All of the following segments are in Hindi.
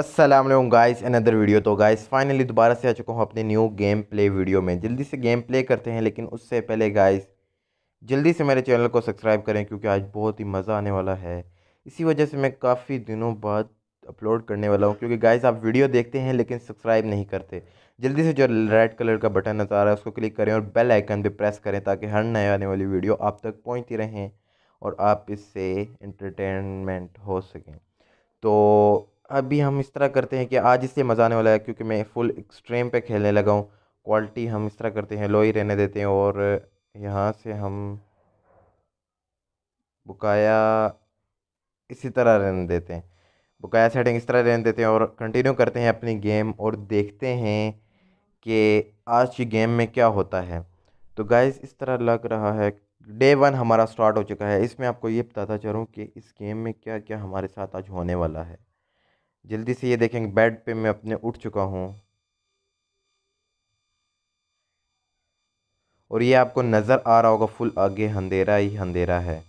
असलम गाइस अनदर वीडियो तो गाइस फाइनली दोबारा से आ चुका हूँ अपने न्यू गेम प्ले वीडियो में जल्दी से गेम प्ले करते हैं लेकिन उससे पहले गाइस जल्दी से मेरे चैनल को सब्सक्राइब करें क्योंकि आज बहुत ही मज़ा आने वाला है इसी वजह से मैं काफ़ी दिनों बाद अपलोड करने वाला हूँ क्योंकि गाइस आप वीडियो देखते हैं लेकिन सब्सक्राइब नहीं करते जल्दी से जो रेड कलर का बटन नज़र आ रहा है उसको क्लिक करें और बेल आइकन पर प्रेस करें ताकि हर नए आने वाली वीडियो आप तक पहुँचती रहें और आप इससे इंटरटेनमेंट हो सकें तो अभी हम इस तरह करते हैं कि आज इससे मज़ा आने वाला है क्योंकि मैं फुल एक्सट्रीम पे खेलने लगा हूँ क्वालिटी हम इस तरह करते हैं लो ही रहने देते हैं और यहाँ से हम बकाया इसी तरह रहने देते हैं बकाया सेटिंग इस तरह रहने देते हैं और कंटिन्यू करते हैं अपनी गेम और देखते हैं कि आज की गेम में क्या होता है तो गाइज इस तरह लग रहा है डे वन हमारा स्टार्ट हो चुका है इसमें आपको ये बताता चलूँ कि इस गेम में क्या क्या हमारे साथ आज होने वाला है जल्दी से ये देखेंगे बेड पे मैं अपने उठ चुका हूँ और ये आपको नज़र आ रहा होगा फुल आगे अंधेरा ही अंधेरा है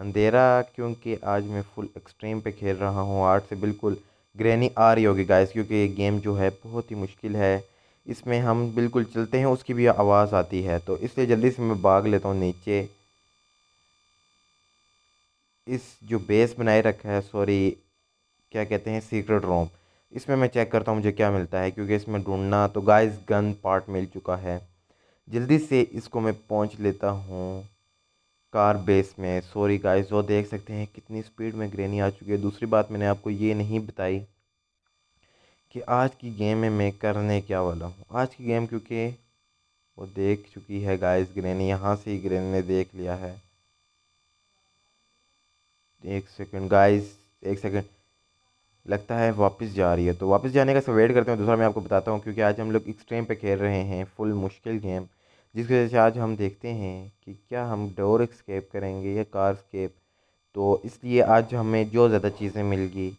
अंधेरा क्योंकि आज मैं फुल एक्सट्रीम पे खेल रहा हूँ आर्ट से बिल्कुल ग्रहणी आ रही होगी गाइस क्योंकि ये गेम जो है बहुत ही मुश्किल है इसमें हम बिल्कुल चलते हैं उसकी भी आवाज़ आती है तो इसलिए जल्दी से मैं भाग लेता हूँ नीचे इस जो बेस बनाए रखा है सॉरी क्या कहते हैं सीक्रेट रोम इसमें मैं चेक करता हूँ मुझे क्या मिलता है क्योंकि इसमें ढूंढना तो गाइस गन पार्ट मिल चुका है जल्दी से इसको मैं पहुँच लेता हूँ कार बेस में सॉरी गाइस वो देख सकते हैं कितनी स्पीड में ग्रेनी आ चुकी है दूसरी बात मैंने आपको ये नहीं बताई कि आज की गेम में मैं करने क्या वाला हूँ आज की गेम क्योंकि वो देख चुकी है गाइस ग्रेनी यहाँ से ही ग्रेनी ने देख लिया है एक सेकंड गाइस एक सेकंड लगता है वापस जा रही है तो वापस जाने का वेट करते हैं दूसरा मैं आपको बताता हूँ क्योंकि आज हम लोग एक्सट्रीम पे खेल रहे हैं फुल मुश्किल गेम जिसकी वजह से आज हम देखते हैं कि क्या हम डोर एक्सकेप करेंगे या कार स्केप तो इसलिए आज हमें जो ज़्यादा चीज़ें मिल गई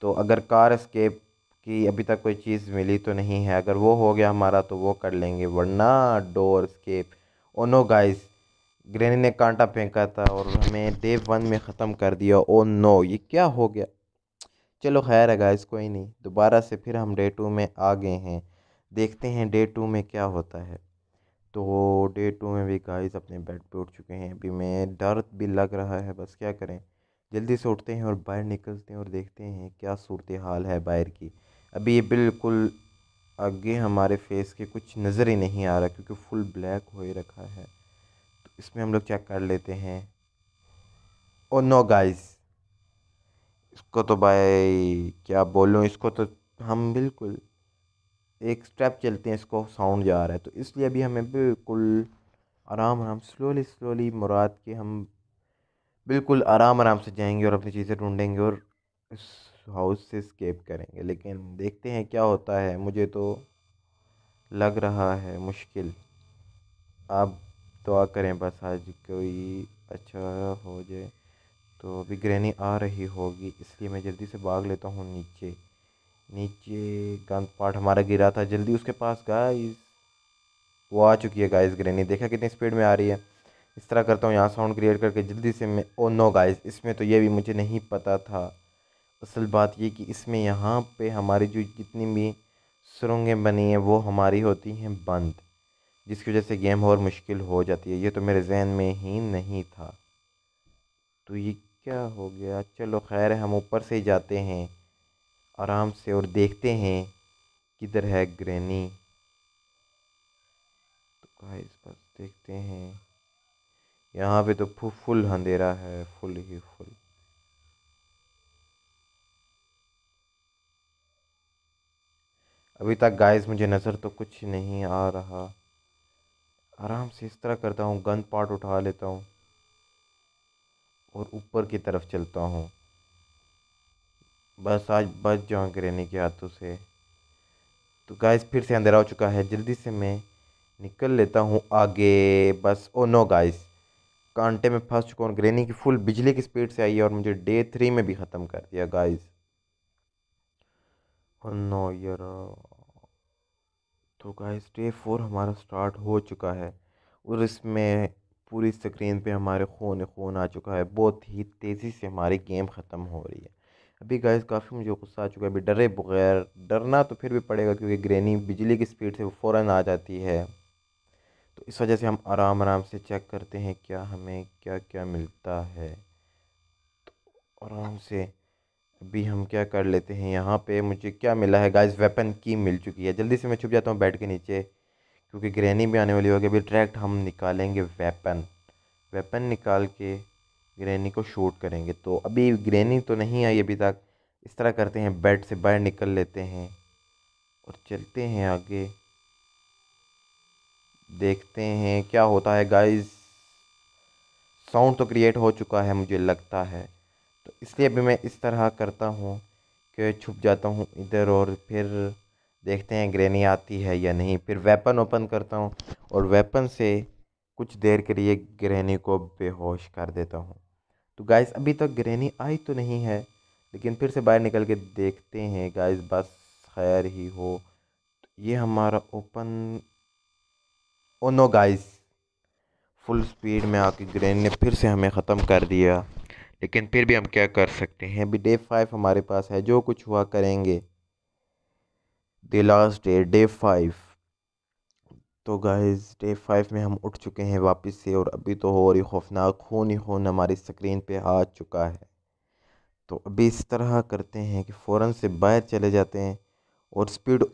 तो अगर कार स्केप की अभी तक कोई चीज़ मिली तो नहीं है अगर वो हो गया हमारा तो वो कर लेंगे वरना door escape oh no guys Granny ने कांटा फेंका था और हमें डे वन में ख़त्म कर दिया ओ oh नो ये क्या हो गया चलो खैर है गाइस कोई नहीं दोबारा से फिर हम डे टू में आ गए हैं देखते हैं डे टू में क्या होता है तो डे टू में भी गाइस अपने बेड पे उठ चुके हैं अभी मैं डर भी लग रहा है बस क्या करें जल्दी से उठते हैं और बाहर निकलते हैं और देखते हैं क्या सूरत हाल है बाहर की अभी ये बिल्कुल आगे हमारे फेस के कुछ नज़र ही नहीं आ रहा क्योंकि फुल ब्लैक हो ही रखा है तो इसमें हम लोग चेक कर लेते हैं और नो गाइज इसको तो भाई क्या बोलूँ इसको तो हम बिल्कुल एक स्टेप चलते हैं इसको साउंड जा रहा है तो इसलिए अभी हमें बिल्कुल आराम आराम स्लोली स्लोली मुराद के हम बिल्कुल आराम आराम से जाएंगे और अपनी चीज़ें ढूंढेंगे और इस हाउस से स्केप करेंगे लेकिन देखते हैं क्या होता है मुझे तो लग रहा है मुश्किल आप दुआ करें बस आज कोई अच्छा हो जाए तो अभी ग्रहणी आ रही होगी इसलिए मैं जल्दी से भाग लेता हूँ नीचे नीचे गंद पार्ट हमारा गिरा था जल्दी उसके पास गाइस वो आ चुकी है गाइस ग्रहणी देखा कितनी स्पीड में आ रही है इस तरह करता हूँ यहाँ साउंड क्रिएट करके जल्दी से मैं ओ नो गाइस इसमें तो ये भी मुझे नहीं पता था असल बात ये कि इसमें यहाँ पे हमारी जो जितनी भी सुरंगें बनी हैं वो हमारी होती हैं बंद जिसकी वजह से गेम और मुश्किल हो जाती है ये तो मेरे जहन में ही नहीं था तो ये क्या हो गया चलो खैर हम ऊपर से ही जाते हैं आराम से और देखते हैं किधर है ग्रैनी तो गाइस बस देखते हैं यहाँ पे तो फुल अंधेरा है फुल ही फुल अभी तक गाइस मुझे नज़र तो कुछ नहीं आ रहा आराम से इस तरह करता हूँ गंद पार्ट उठा लेता हूँ और ऊपर की तरफ चलता हूँ बस आज बच जाऊँ किरेने के हाथों से तो गाइस फिर से अंदर आ चुका है जल्दी से मैं निकल लेता हूँ आगे बस ओ नो गाइस कांटे में फंस चुका हूँ ग्रेनी की फुल बिजली की स्पीड से आई है और मुझे डे थ्री में भी ख़त्म कर दिया गाइस ओ नो यार तो गाइस डे फोर हमारा स्टार्ट हो चुका है और इसमें पूरी स्क्रीन पे हमारे खून खून आ चुका है बहुत ही तेज़ी से हमारी गेम ख़त्म हो रही है अभी गाइस काफ़ी मुझे गुस्सा आ चुका है अभी डरे बगैर डरना तो फिर भी पड़ेगा क्योंकि ग्रेनी बिजली की स्पीड से वो फ़ौर आ जाती है तो इस वजह से हम आराम आराम से चेक करते हैं क्या हमें क्या क्या मिलता है तो आराम से अभी हम क्या कर लेते हैं यहाँ पे मुझे क्या मिला है गाइस वेपन की मिल चुकी है जल्दी से मैं छुप जाता हूँ बेड के नीचे क्योंकि ग्रैनी भी आने वाली होगी अभी डायरेक्ट हम निकालेंगे वेपन वेपन निकाल के ग्रैनी को शूट करेंगे तो अभी ग्रैनी तो नहीं आई अभी तक इस तरह करते हैं बेड से बाहर निकल लेते हैं और चलते हैं आगे देखते हैं क्या होता है गाइस साउंड तो क्रिएट हो चुका है मुझे लगता है तो इसलिए अभी मैं इस तरह करता हूँ कि छुप जाता हूँ इधर और फिर देखते हैं ग्रेनी आती है या नहीं फिर वेपन ओपन करता हूँ और वेपन से कुछ देर के लिए ग्रहणी को बेहोश कर देता हूँ तो गाइस अभी तक ग्रहणी आई तो नहीं है लेकिन फिर से बाहर निकल के देखते हैं गाइस बस खैर ही हो तो ये हमारा open oh no guys full speed में आके ग्रहण ने फिर से हमें ख़त्म कर दिया लेकिन फिर भी हम क्या कर सकते हैं अभी डे फाइव हमारे पास है जो कुछ हुआ करेंगे the last day day five तो गाइस डे फाइव में हम उठ चुके हैं वापस से और अभी तो हो रही खौफनाक खून ही खून हमारी स्क्रीन पे आ चुका है तो अभी इस तरह करते हैं कि फ़ौर से बाहर चले जाते हैं और स्पीड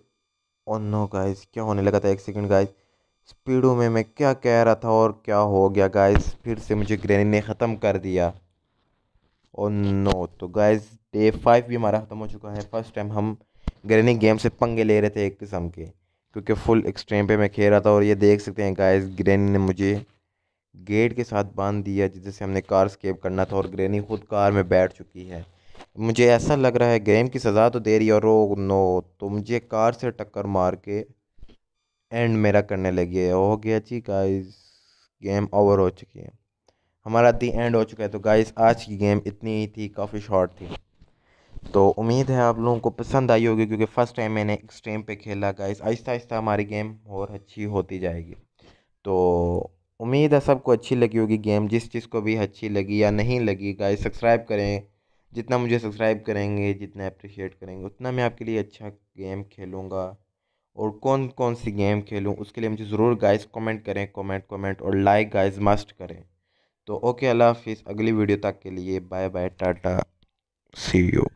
ऑन नो गाइस क्या होने लगा था एक सेकंड गाइस स्पीडो में मैं क्या कह रहा था और क्या हो गया गाइस फिर से मुझे ग्रेनी ने ख़त्म कर दिया और oh नो तो गाइस डे फाइव भी हमारा ख़त्म हो चुका है फर्स्ट टाइम हम ग्रेनी गेम से पंगे ले रहे थे एक किस्म के क्योंकि फुल एक्सट्रीम पे मैं खेल रहा था और ये देख सकते हैं गाइस ग्रेनी ने मुझे गेट के साथ बांध दिया जिससे हमने कार स्केप करना था और ग्रेनी खुद कार में बैठ चुकी है मुझे ऐसा लग रहा है गेम की सज़ा तो दे रही है और ओ oh नो तो मुझे कार से टक्कर मार के एंड मेरा करने लगी है हो गया जी गाइस गेम ओवर हो चुकी है हमारा दी एंड हो चुका है तो गाइस आज की गेम इतनी ही थी काफ़ी शॉर्ट थी तो उम्मीद है आप लोगों को पसंद आई होगी क्योंकि फ़र्स्ट टाइम मैंने एक्सट्रीम पे खेला गाइस आहिस्ता आहिस्ता हमारी गेम और अच्छी होती जाएगी तो उम्मीद है सबको अच्छी लगी होगी गेम जिस चीज़ को भी अच्छी लगी या नहीं लगी गाइस सब्सक्राइब करें जितना मुझे सब्सक्राइब करेंगे जितना अप्रिशिएट करेंगे उतना मैं आपके लिए अच्छा गेम खेलूँगा और कौन कौन सी गेम खेलूँ उसके लिए मुझे ज़रूर गाइस कमेंट करें कमेंट कमेंट और लाइक गाइस मस्ट करें तो ओके अल्लाह हाफिज़ अगली वीडियो तक के लिए bye bye tata see you